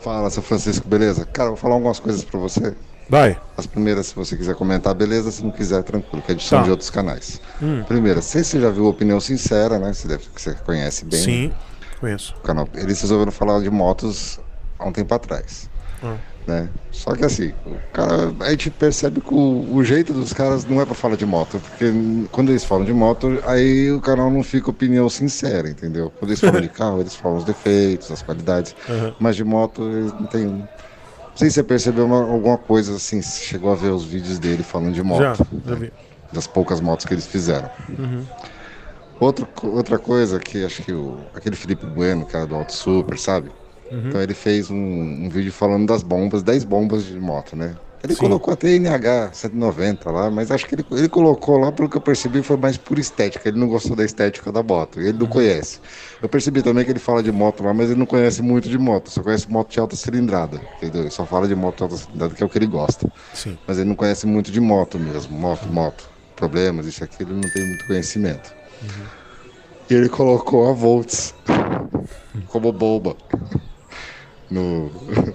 Fala, seu Francisco, beleza? Cara, vou falar algumas coisas para você. Vai. As primeiras, se você quiser comentar, beleza. Se não quiser, tranquilo, que é edição tá. de outros canais. Hum. Primeira, se você já viu Opinião Sincera, né? Você, deve, você conhece bem. Sim, conheço. O canal. Eles resolveram falar de motos há um tempo atrás. Hum né? Só que assim, o cara, a gente percebe que o, o jeito dos caras não é para falar de moto, porque quando eles falam de moto, aí o canal não fica opinião sincera, entendeu? Quando eles falam de carro, eles falam os defeitos, as qualidades, uhum. mas de moto eles não tem. Não sei se você percebeu uma, alguma coisa assim, chegou a ver os vídeos dele falando de moto. Já, já né? vi. Né? Das poucas motos que eles fizeram. Uhum. Outro, outra coisa que acho que o, aquele Felipe Bueno, cara do Auto Super, sabe? Uhum. Então ele fez um, um, vídeo falando das bombas, 10 bombas de moto, né? Ele Sim. colocou até NH 190 lá, mas acho que ele, ele colocou lá, pelo que eu percebi, foi mais por estética. Ele não gostou da estética da moto, ele não uhum. conhece. Eu percebi também que ele fala de moto lá, mas ele não conhece muito de moto, só conhece moto de alta cilindrada, entendeu? Ele só fala de moto de alta cilindrada, que é o que ele gosta. Sim. Mas ele não conhece muito de moto mesmo, moto, moto, problemas, isso aqui, ele não tem muito conhecimento. Uhum. E ele colocou a Volts como boba no,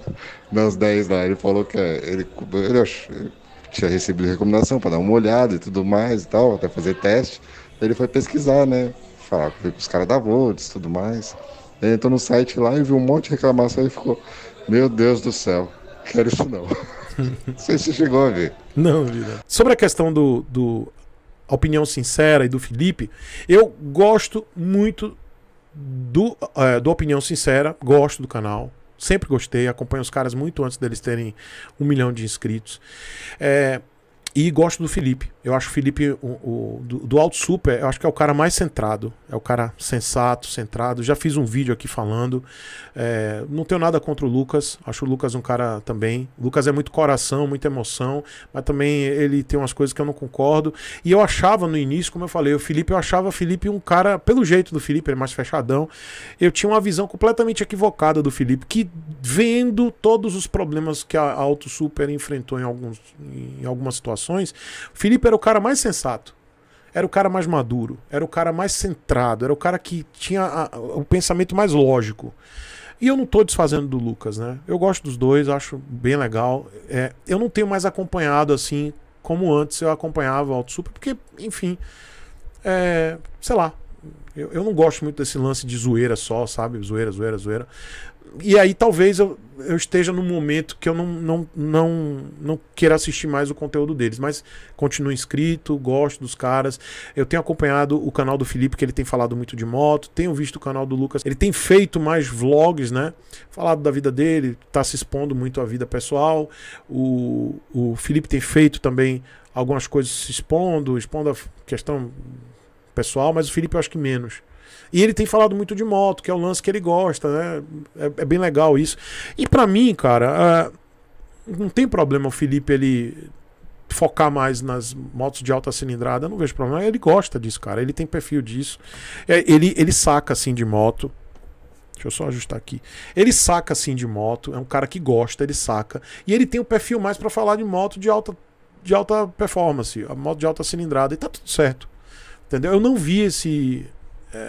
nas 10 lá. Ele falou que é, ele, ele, ele tinha recebido recomendação para dar uma olhada e tudo mais e tal, até fazer teste. Ele foi pesquisar, né? Falar com os caras da Volts e tudo mais. Ele entrou no site lá e viu um monte de reclamação e ficou: Meu Deus do céu, quero isso não. não sei se chegou a ver. Não, vida. Sobre a questão do, do a opinião sincera e do Felipe, eu gosto muito do, é, do Opinião Sincera, gosto do canal sempre gostei, acompanho os caras muito antes deles terem um milhão de inscritos. É, e gosto do Felipe. Eu acho o Felipe, o, o, do, do Alto Super, eu acho que é o cara mais centrado. É o cara sensato, centrado. Já fiz um vídeo aqui falando. É, não tenho nada contra o Lucas. Acho o Lucas um cara também. O Lucas é muito coração, muita emoção. Mas também ele tem umas coisas que eu não concordo. E eu achava no início, como eu falei, o Felipe, eu achava o Felipe um cara, pelo jeito do Felipe, ele é mais fechadão. Eu tinha uma visão completamente equivocada do Felipe, que vendo todos os problemas que a Alto Super enfrentou em, alguns, em algumas situações situações, o Felipe era o cara mais sensato. Era o cara mais maduro, era o cara mais centrado, era o cara que tinha a, a, o pensamento mais lógico. E eu não estou desfazendo do Lucas, né? Eu gosto dos dois, acho bem legal. É, eu não tenho mais acompanhado assim como antes eu acompanhava o Alto Super, porque, enfim, é, sei lá. Eu, eu não gosto muito desse lance de zoeira só, sabe? Zoeira, zoeira, zoeira e aí talvez eu, eu esteja num momento que eu não, não, não, não queira assistir mais o conteúdo deles, mas continuo inscrito, gosto dos caras. Eu tenho acompanhado o canal do Felipe, que ele tem falado muito de moto, tenho visto o canal do Lucas, ele tem feito mais vlogs, né? Falado da vida dele, tá se expondo muito à vida pessoal. O, o Felipe tem feito também algumas coisas se expondo, expondo a questão pessoal, mas o Felipe eu acho que menos. E ele tem falado muito de moto, que é o lance que ele gosta, né? É, é bem legal isso. E para mim, cara, é, não tem problema o Felipe ele focar mais nas motos de alta cilindrada, eu não vejo problema. Ele gosta disso, cara. Ele tem perfil disso. É, ele, ele saca assim de moto. Deixa eu só ajustar aqui. Ele saca assim de moto, é um cara que gosta, ele saca. E ele tem um perfil mais para falar de moto de alta, de alta performance, a moto de alta cilindrada, e tá tudo certo. Entendeu? Eu não vi esse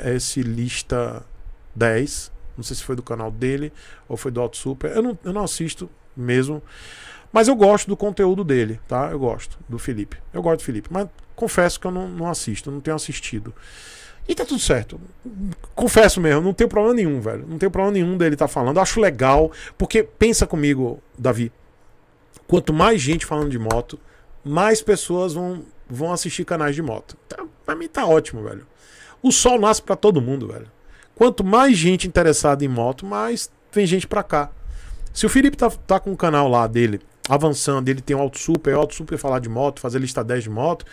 é, é esse lista 10. Não sei se foi do canal dele ou foi do Auto Super. Eu não, eu não assisto mesmo. Mas eu gosto do conteúdo dele, tá? Eu gosto do Felipe. Eu gosto do Felipe. Mas confesso que eu não, não assisto, não tenho assistido. E tá tudo certo. Confesso mesmo, não tenho problema nenhum, velho. Não tenho problema nenhum dele tá falando. Eu acho legal, porque pensa comigo, Davi. Quanto mais gente falando de moto, mais pessoas vão, vão assistir canais de moto. Tá, pra mim tá ótimo, velho. O sol nasce para todo mundo, velho. Quanto mais gente interessada em moto, mais tem gente para cá. Se o Felipe tá, tá com o canal lá dele avançando, ele tem um Auto Super, o Auto Super é falar de moto, fazer lista 10 de moto,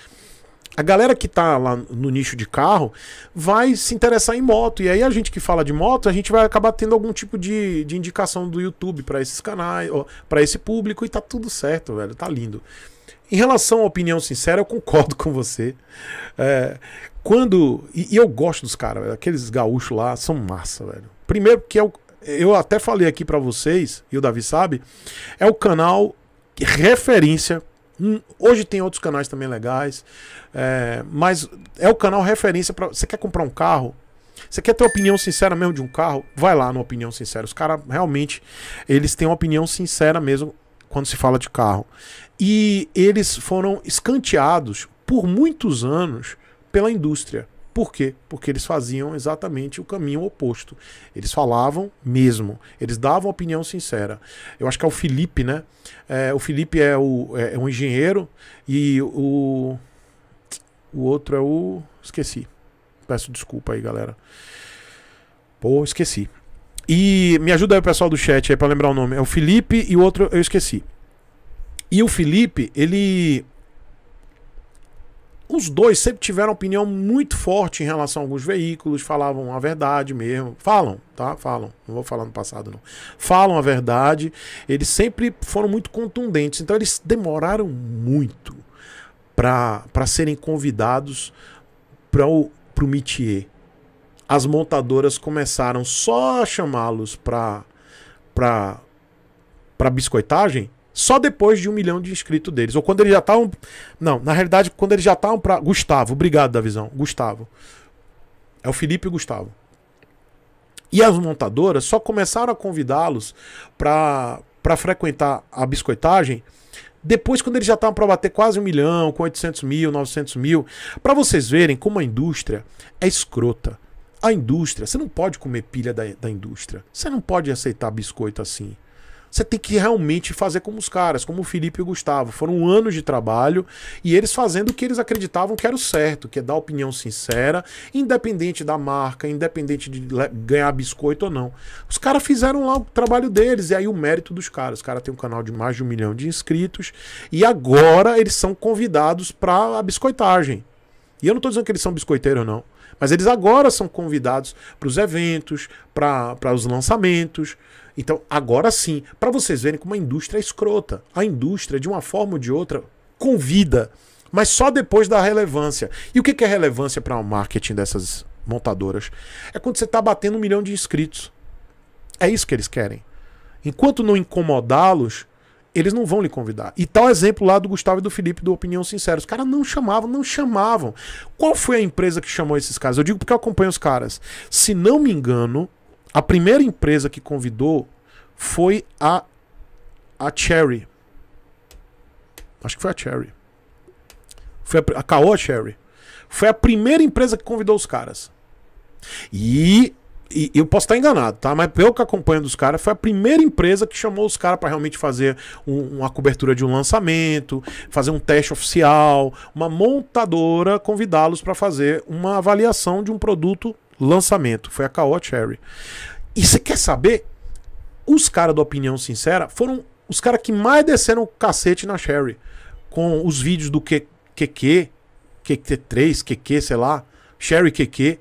a galera que tá lá no nicho de carro vai se interessar em moto. E aí a gente que fala de moto, a gente vai acabar tendo algum tipo de, de indicação do YouTube para esses canais, para esse público e tá tudo certo, velho. Tá lindo. Em relação à opinião sincera, eu concordo com você. É, quando. E, e, eu gosto dos caras, aqueles gaúchos lá são massa, velho. Primeiro, que eu, é eu até falei aqui para vocês, e o Davi sabe, é o canal referência Hum, hoje tem outros canais também legais, é, mas é o canal referência para você quer comprar um carro, você quer ter opinião sincera mesmo de um carro, vai lá no opinião sincera. Os caras realmente eles têm uma opinião sincera mesmo quando se fala de carro. E eles foram escanteados por muitos anos pela indústria. Por quê? Porque eles faziam exatamente o caminho oposto. Eles falavam mesmo, eles davam opinião sincera. Eu acho que é o Felipe, né? É, o Felipe é, o, é, é um engenheiro e o, o outro é o. Esqueci. Peço desculpa aí, galera. Pô, esqueci. E me ajuda aí o pessoal do chat aí para lembrar o nome. É o Felipe e o outro eu esqueci. E o Felipe, ele os dois sempre tiveram opinião muito forte em relação a alguns veículos, falavam a verdade mesmo. Falam, tá? Falam. Não vou falar no passado, não. Falam a verdade. Eles sempre foram muito contundentes. Então, eles demoraram muito para serem convidados para o Mitier. As montadoras começaram só a chamá-los para para biscoitagem só depois de um milhão de inscritos deles. Ou quando eles já estavam. Não, na realidade, quando eles já estavam para. Gustavo, obrigado da visão. Gustavo. É o Felipe e o Gustavo. E as montadoras só começaram a convidá-los para frequentar a biscoitagem depois, quando eles já estavam para bater quase um milhão, com 800 mil, 900 mil. Para vocês verem como a indústria é escrota. A indústria, você não pode comer pilha da, da indústria. Você não pode aceitar biscoito assim. Você tem que realmente fazer como os caras, como o Felipe e o Gustavo. Foram anos de trabalho e eles fazendo o que eles acreditavam que era o certo, que é dar opinião sincera, independente da marca, independente de ganhar biscoito ou não. Os caras fizeram lá o trabalho deles e aí o mérito dos caras. Os caras têm um canal de mais de um milhão de inscritos e agora eles são convidados para a biscoitagem. E eu não estou dizendo que eles são biscoiteiros, não. Mas eles agora são convidados para os eventos, para os lançamentos. Então, agora sim, para vocês verem como a indústria é escrota. A indústria, de uma forma ou de outra, convida, mas só depois da relevância. E o que é relevância para o marketing dessas montadoras? É quando você está batendo um milhão de inscritos. É isso que eles querem. Enquanto não incomodá-los, eles não vão lhe convidar. E tal exemplo lá do Gustavo e do Felipe do Opinião Sincera. Os caras não chamavam, não chamavam. Qual foi a empresa que chamou esses caras? Eu digo porque eu acompanho os caras. Se não me engano, a primeira empresa que convidou foi a a Cherry. Acho que foi a Cherry. Foi a, a Caoa Cherry. Foi a primeira empresa que convidou os caras. E e eu posso estar enganado, tá? Mas pelo que acompanho dos caras, foi a primeira empresa que chamou os caras para realmente fazer um, uma cobertura de um lançamento, fazer um teste oficial, uma montadora convidá-los para fazer uma avaliação de um produto lançamento. Foi a Caot Cherry. E você quer saber? Os caras da Opinião Sincera foram os caras que mais desceram o cacete na Sherry. Com os vídeos do QQ, QQ3, QQ, sei lá, Sherry QQ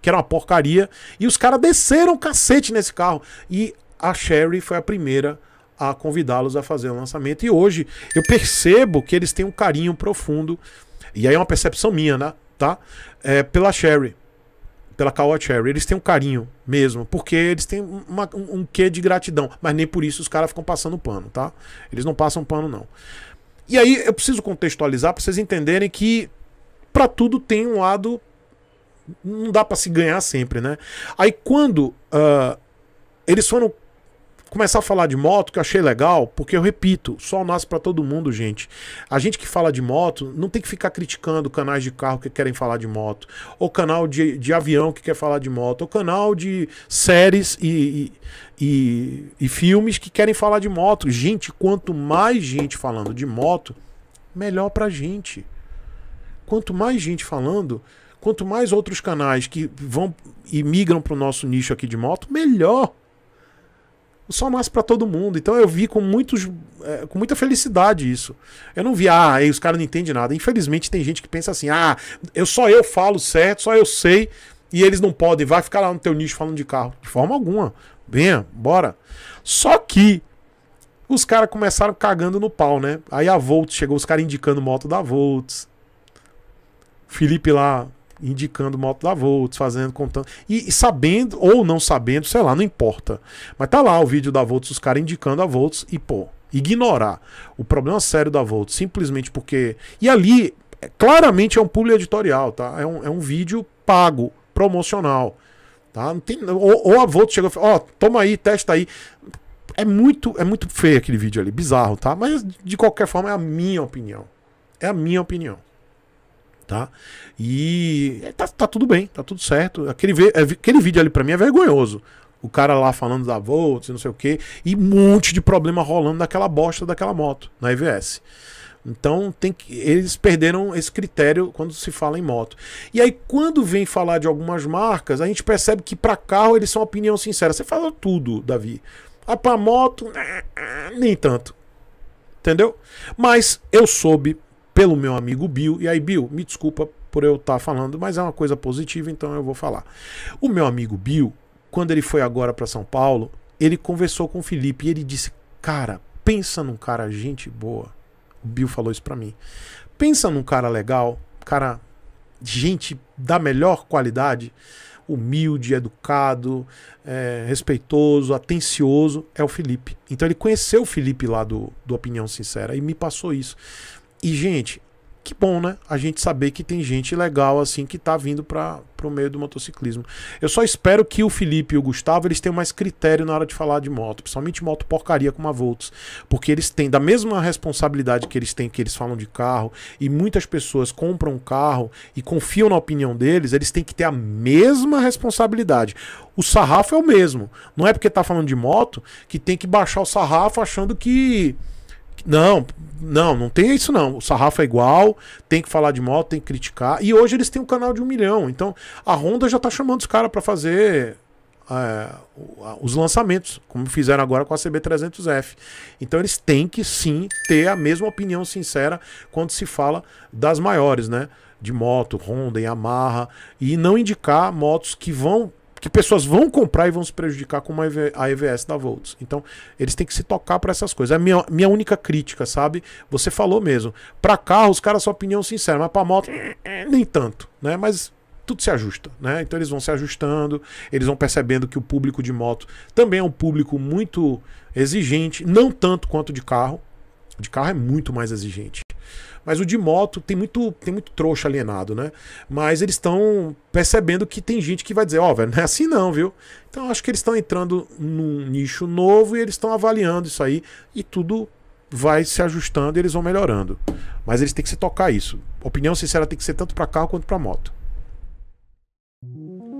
que era uma porcaria. E os caras desceram o cacete nesse carro. E a Sherry foi a primeira a convidá-los a fazer o lançamento. E hoje eu percebo que eles têm um carinho profundo. E aí é uma percepção minha, né? Tá? É, pela Sherry. Pela Kawa Cherry. Eles têm um carinho mesmo. Porque eles têm uma, um, um quê de gratidão. Mas nem por isso os caras ficam passando pano, tá? Eles não passam pano, não. E aí eu preciso contextualizar para vocês entenderem que para tudo tem um lado não dá para se ganhar sempre, né? Aí quando uh, eles foram começar a falar de moto, que eu achei legal, porque eu repito, só nasce para todo mundo, gente. A gente que fala de moto não tem que ficar criticando canais de carro que querem falar de moto, ou canal de, de avião que quer falar de moto, ou canal de séries e, e, e, e filmes que querem falar de moto. Gente, quanto mais gente falando de moto, melhor pra gente. Quanto mais gente falando, Quanto mais outros canais que vão e migram para o nosso nicho aqui de moto, melhor. O sol nasce para todo mundo. Então eu vi com, muitos, é, com muita felicidade isso. Eu não vi, ah, aí os caras não entendem nada. Infelizmente tem gente que pensa assim, ah, eu só eu falo certo, só eu sei, e eles não podem. Vai ficar lá no teu nicho falando de carro. De forma alguma. Venha, bora. Só que os caras começaram cagando no pau, né? Aí a Volts chegou, os caras indicando moto da Volts. Felipe lá indicando moto da Volts, fazendo, contando. E, e, sabendo ou não sabendo, sei lá, não importa. Mas tá lá o vídeo da Volts, os caras indicando a Volts e, pô, ignorar o problema sério da Volts, simplesmente porque. E ali, é, claramente é um pulo editorial, tá? É um, é um vídeo pago, promocional. Tá? Não tem, ou, ou a Volts chegou e falou, ó, oh, toma aí, testa aí é muito, é muito feio aquele vídeo ali, bizarro, tá? Mas de qualquer forma é a minha opinião. É a minha opinião tá? E é, tá, tá tudo bem, tá tudo certo. Aquele, é, aquele vídeo ali para mim é vergonhoso. O cara lá falando da Volts, não sei o que e um monte de problema rolando naquela bosta daquela moto, na EVS. Então tem que, eles perderam esse critério quando se fala em moto. E aí quando vem falar de algumas marcas, a gente percebe que para carro eles são opinião sincera. Você fala tudo, Davi. Ah, para moto, né, nem tanto. Entendeu? Mas eu soube pelo meu amigo Bill. E aí, Bill, me desculpa por eu estar tá falando, mas é uma coisa positiva, então eu vou falar. O meu amigo Bill, quando ele foi agora para São Paulo, ele conversou com o Felipe e ele disse: Cara, pensa num cara gente boa. O Bill falou isso para mim. Pensa num cara legal, cara, gente da melhor qualidade, humilde, educado, é, respeitoso, atencioso, é o Felipe. Então ele conheceu o Felipe lá do, do Opinião Sincera e me passou isso. E, gente, que bom, né? A gente saber que tem gente legal assim que tá vindo para o meio do motociclismo. Eu só espero que o Felipe e o Gustavo eles tenham mais critério na hora de falar de moto, principalmente moto porcaria como a Volts, porque eles têm da mesma responsabilidade que eles têm que eles falam de carro e muitas pessoas compram um carro e confiam na opinião deles, eles têm que ter a mesma responsabilidade. O sarrafo é o mesmo. Não é porque tá falando de moto que tem que baixar o sarrafo achando que não, não, não tem isso não. O sarrafo é igual, tem que falar de moto, tem que criticar. E hoje eles têm um canal de um milhão. Então a Honda já tá chamando os caras para fazer é, os lançamentos, como fizeram agora com a CB300F. Então eles têm que sim ter a mesma opinião sincera quando se fala das maiores, né? De moto, Honda, Yamaha. E não indicar motos que vão porque pessoas vão comprar e vão se prejudicar com uma EV, a EVS da Volts. Então, eles têm que se tocar para essas coisas. É a minha, minha única crítica, sabe? Você falou mesmo. Para carro, os caras sua opinião sincera, mas para moto, nem tanto, né? Mas tudo se ajusta, né? Então eles vão se ajustando, eles vão percebendo que o público de moto também é um público muito exigente, não tanto quanto de carro. De carro é muito mais exigente. Mas o de moto tem muito, tem muito trouxa alienado, né? Mas eles estão percebendo que tem gente que vai dizer, ó, oh, velho, não é assim não, viu? Então acho que eles estão entrando num nicho novo e eles estão avaliando isso aí e tudo vai se ajustando e eles vão melhorando. Mas eles têm que se tocar isso. Opinião sincera tem que ser tanto para carro quanto para moto.